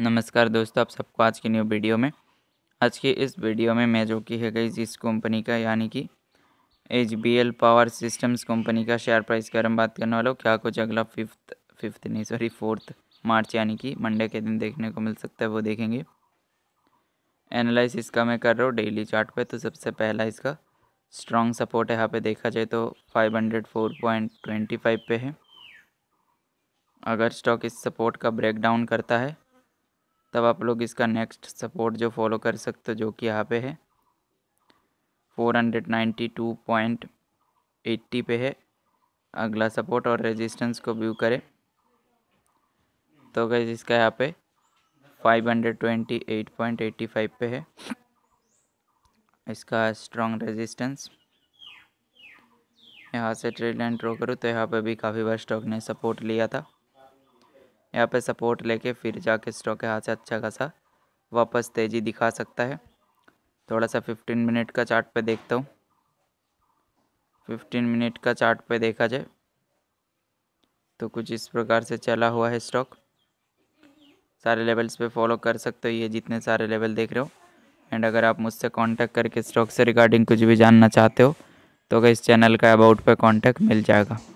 नमस्कार दोस्तों आप सबको आज की न्यू वीडियो में आज की इस वीडियो में मैं जो कि है गई इस कंपनी का यानी कि H B L power systems company का शेयर प्राइस के बारे में बात करने वाला हूँ क्या कुछ अगला फिफ्थ फिफ्थ नहीं सॉरी फोर्थ मार्च यानी कि मंडे के दिन देखने को मिल सकता है वो देखेंगे एनालाइज इसका मैं कर रहा हूँ डेली चार्ट पे तो सबसे पहला इसका स्ट्रॉन्ग सपोर्ट यहाँ पे देखा जाए तो five hundred four point twenty five पे है अगर स्टॉक इस सपोर्ट का डाउन करता है तब आप लोग इसका नेक्स्ट सपोर्ट जो फॉलो कर सकते हो जो कि यहाँ पे है 492.80 पे है अगला सपोर्ट और रेजिस्टेंस को व्यू करें तो गई इसका यहाँ पे 528.85 पे है इसका स्ट्रॉन्ग रेजिस्टेंस यहाँ से ट्रेड लाइन ड्रॉ करूँ तो यहाँ पे भी काफ़ी बार स्टॉक ने सपोर्ट लिया था यहाँ पे सपोर्ट लेके फिर जाके स्टॉक यहाँ से अच्छा खासा वापस तेज़ी दिखा सकता है थोड़ा सा फिफ्टीन मिनट का चार्ट पे देखता हूँ फिफ्टीन मिनट का चार्ट पे देखा जाए तो कुछ इस प्रकार से चला हुआ है स्टॉक सारे लेवल्स पे फॉलो कर सकते हो ये जितने सारे लेवल देख रहे हो एंड अगर आप मुझसे कांटेक्ट करके स्टॉक से रिगार्डिंग कुछ भी जानना चाहते हो तो अगर इस चैनल का अबाउट पर कॉन्टैक्ट मिल जाएगा